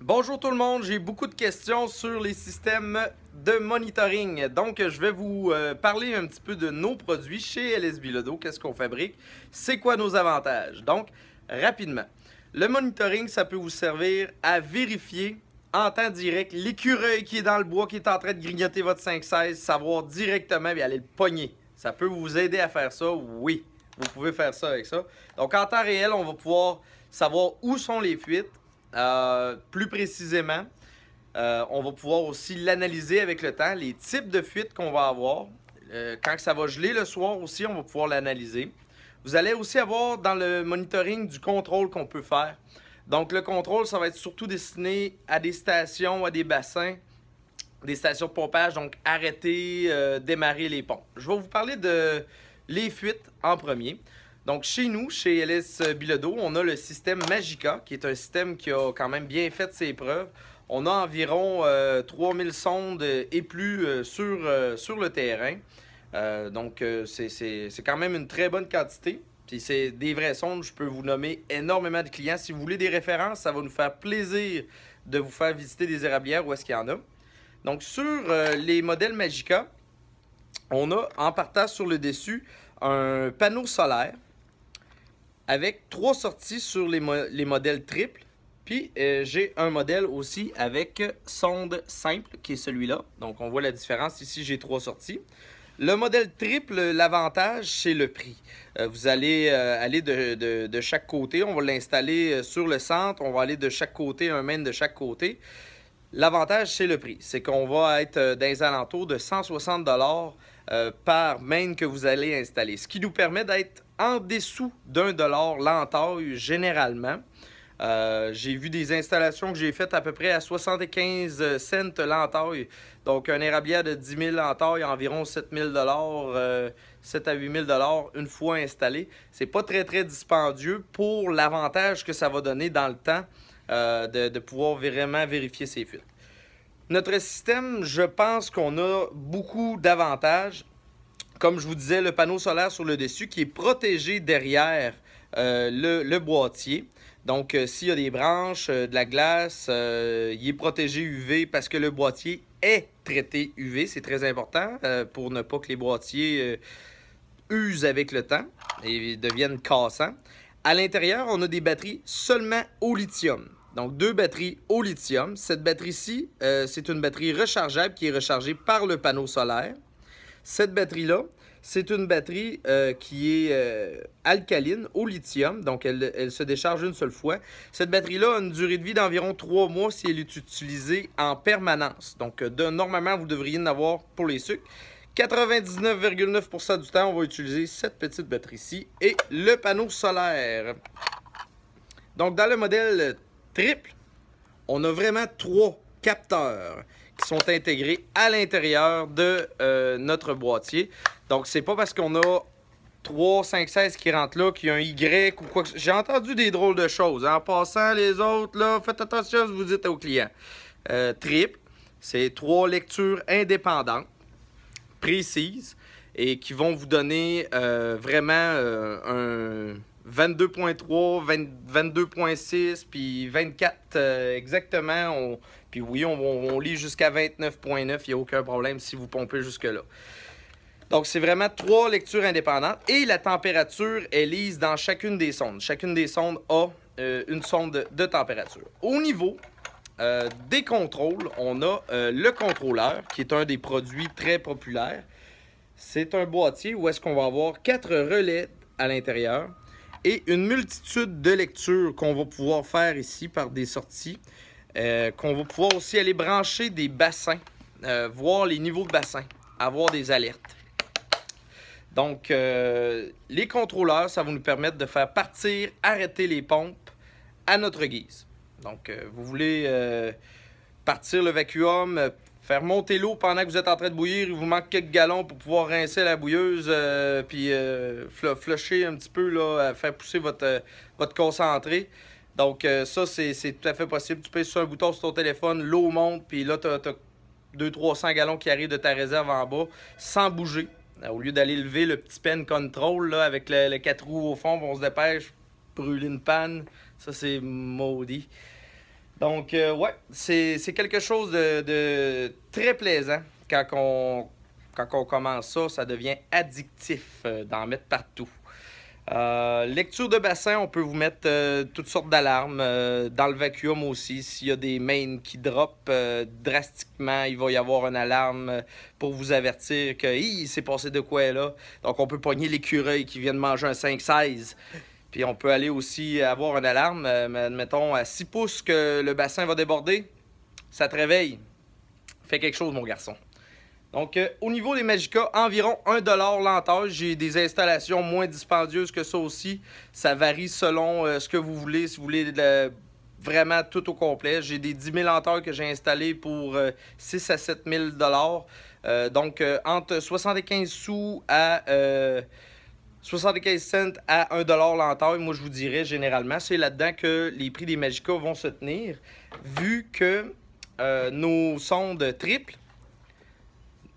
Bonjour tout le monde, j'ai beaucoup de questions sur les systèmes de monitoring. Donc, je vais vous euh, parler un petit peu de nos produits chez LSB Lodo, qu'est-ce qu'on fabrique, c'est quoi nos avantages. Donc, rapidement, le monitoring, ça peut vous servir à vérifier en temps direct l'écureuil qui est dans le bois, qui est en train de grignoter votre 5-16, savoir directement et aller le pogner. Ça peut vous aider à faire ça, oui. Vous pouvez faire ça avec ça. Donc, en temps réel, on va pouvoir savoir où sont les fuites, euh, plus précisément, euh, on va pouvoir aussi l'analyser avec le temps, les types de fuites qu'on va avoir. Euh, quand ça va geler le soir aussi, on va pouvoir l'analyser. Vous allez aussi avoir dans le monitoring du contrôle qu'on peut faire. Donc le contrôle, ça va être surtout destiné à des stations, à des bassins, des stations de pompage, donc arrêter, démarrer les ponts. Je vais vous parler de les fuites en premier. Donc, chez nous, chez LS Bilodeau, on a le système Magica, qui est un système qui a quand même bien fait ses preuves. On a environ 3000 euh, sondes et plus euh, euh, sur, le terrain. donc, c'est quand même une très bonne quantité. Puis c'est des vraies sondes, je peux vous nommer énormément de clients. Si vous voulez des références, ça va nous faire plaisir de vous faire visiter des érablières où est-ce qu'il y en a. Donc sur les modèles Magica, on a en partant sur le dessus un panneau solaire avec trois sorties sur les, modèles triples. Puis euh, j'ai un modèle aussi avec sonde simple qui est celui-là. Donc on voit la différence ici, j'ai trois sorties. Le modèle triple, l'avantage, c'est le prix. Euh, vous allez euh, aller de, chaque côté. On va l'installer sur le centre. On va aller de chaque côté, un main de chaque côté. L'avantage, c'est le prix. C'est qu'on va être dans les alentours de 160 euh, par main que vous allez installer, ce qui nous permet d'être en dessous d'un dollar l'entaille généralement. Euh, j'ai vu des installations que j'ai faites à peu près à 75 cents l'entaille. Donc, un érablier de 10 000 entailles, environ 7 000 7 à 8 000 une fois installé. C'est pas très, très dispendieux pour l'avantage que ça va donner dans le temps euh, de, pouvoir vraiment vérifier ces fils. Notre système, je pense qu'on a beaucoup d'avantages. Comme je vous disais, le panneau solaire sur le dessus qui est protégé derrière euh, le, boîtier. Donc, euh, s'il y a des branches, euh, de la glace, il est protégé UV parce que le boîtier est traité UV. C'est très important pour ne pas que les boîtiers usent avec le temps et deviennent cassants. À l'intérieur, on a des batteries seulement au lithium. Donc, deux batteries au lithium. Cette batterie-ci, euh, c'est une batterie rechargeable qui est rechargée par le panneau solaire. Cette batterie-là, c'est une batterie euh, qui est euh, alcaline au lithium, donc elle, se décharge une seule fois. Cette batterie-là a une durée de vie d'environ trois mois si elle est utilisée en permanence. Donc, normalement, vous devriez en avoir pour les sucres. 99,9% du temps, on va utiliser cette petite batterie-ci et le panneau solaire. Donc, dans le modèle triple, on a vraiment trois capteurs qui sont intégrés à l'intérieur de euh, notre boîtier. Donc, c'est pas parce qu'on a 3, 5, 16 qui rentrent là, qu'il y a un Y ou quoi que J'ai entendu des drôles de choses. En passant, les autres, là, faites attention ce que vous dites aux clients. Euh, triple, c'est trois lectures indépendantes, précises, et qui vont vous donner euh, vraiment un 22.3, 22.6, puis 24 euh, exactement. puis oui, on, lit jusqu'à 29.9, il n'y a aucun problème si vous pompez jusque-là. Donc, c'est vraiment trois lectures indépendantes. Et la température est lise dans chacune des sondes. Chacune des sondes a euh, une sonde de température. Au niveau euh, des contrôles, on a le contrôleur, qui est un des produits très populaires. C'est un boîtier où est-ce qu'on va avoir quatre relais à l'intérieur et une multitude de lectures qu'on va pouvoir faire ici par des sorties, euh, qu'on va pouvoir aussi aller brancher des bassins, euh, voir les niveaux de bassins avoir des alertes. Donc, euh, les contrôleurs, ça va nous permettre de faire partir, arrêter les pompes à notre guise. Donc, vous voulez partir le vacuum, Faire monter l'eau pendant que vous êtes en train de bouillir. Il vous manque quelques gallons pour pouvoir rincer la bouilleuse. Euh, puis euh, flusher un petit peu, là, faire pousser votre, euh, votre concentré. Donc ça, c'est tout à fait possible. Tu pèses sur un bouton sur ton téléphone, l'eau monte. Puis là, tu as, 200-300 gallons qui arrivent de ta réserve en bas sans bouger. Au lieu d'aller lever le petit pen control là, avec les quatre roues au fond, on se dépêche, brûler une panne. Ça, c'est maudit. Donc, euh, ouais, c'est quelque chose de, très plaisant quand on, quand commence ça. Ça devient addictif euh, d'en mettre partout. Euh, lecture de bassin, on peut vous mettre toutes sortes d'alarmes. dans le vacuum aussi, s'il y a des mains qui drop drastiquement, il va y avoir une alarme pour vous avertir que il s'est passé de quoi là. Donc on peut pogner l'écureuil qui vient de manger un 5-16. Puis on peut aller aussi avoir une alarme, euh, mettons à 6 pouces que le bassin va déborder, ça te réveille. Fais quelque chose, mon garçon. Donc, euh, au niveau des Magica, environ 1$ l'entage. J'ai des installations moins dispendieuses que ça aussi. Ça varie selon euh, ce que vous voulez. Si vous voulez vraiment tout au complet, j'ai des 10 000 lenteurs que j'ai installés pour 6 à 7 000$. donc, entre 75 sous à... 75 cents à 1 l'entaille, moi je vous dirais généralement, c'est là-dedans que les prix des Magica vont se tenir, vu que euh, nos sondes triples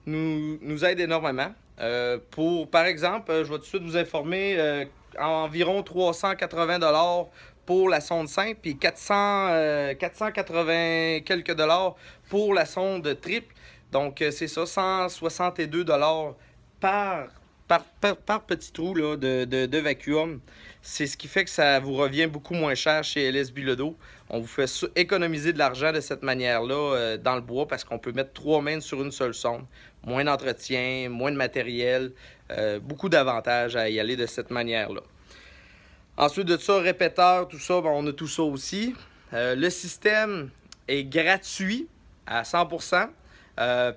nous, nous aident énormément. Euh, pour, par exemple, euh, je vais tout de suite vous informer, environ 380 pour la sonde simple puis 400, 480 quelques dollars pour la sonde triple. Donc c'est ça, 162 par par, petits par petit trou de, vacuum. C'est ce qui fait que ça vous revient beaucoup moins cher chez LS Bilodo. On vous fait économiser de l'argent de cette manière-là euh, dans le bois parce qu'on peut mettre trois mains sur une seule sonde. Moins d'entretien, moins de matériel, euh, beaucoup d'avantages à y aller de cette manière-là. Ensuite de ça, répéteur, tout ça, ben, on a tout ça aussi. Euh, le système est gratuit à 100%.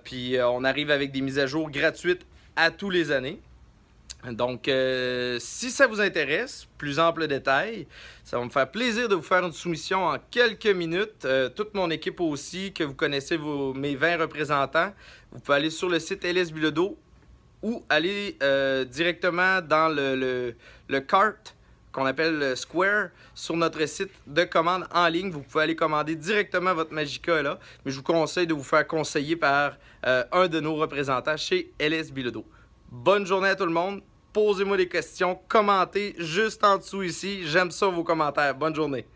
puis on arrive avec des mises à jour gratuites à tous les années. Donc, euh, si ça vous intéresse, plus ample détail, ça va me faire plaisir de vous faire une soumission en quelques minutes. Euh, toute mon équipe aussi, que vous connaissez vos, mes 20 représentants, vous pouvez aller sur le site LS Bilodo ou aller euh, directement dans le, le, le cart qu'on appelle le Square sur notre site de commande en ligne. Vous pouvez aller commander directement votre Magica là, mais je vous conseille de vous faire conseiller par un de nos représentants chez LS Bilodo. Bonne journée à tout le monde. Posez-moi des questions, commentez juste en dessous ici. J'aime ça vos commentaires. Bonne journée.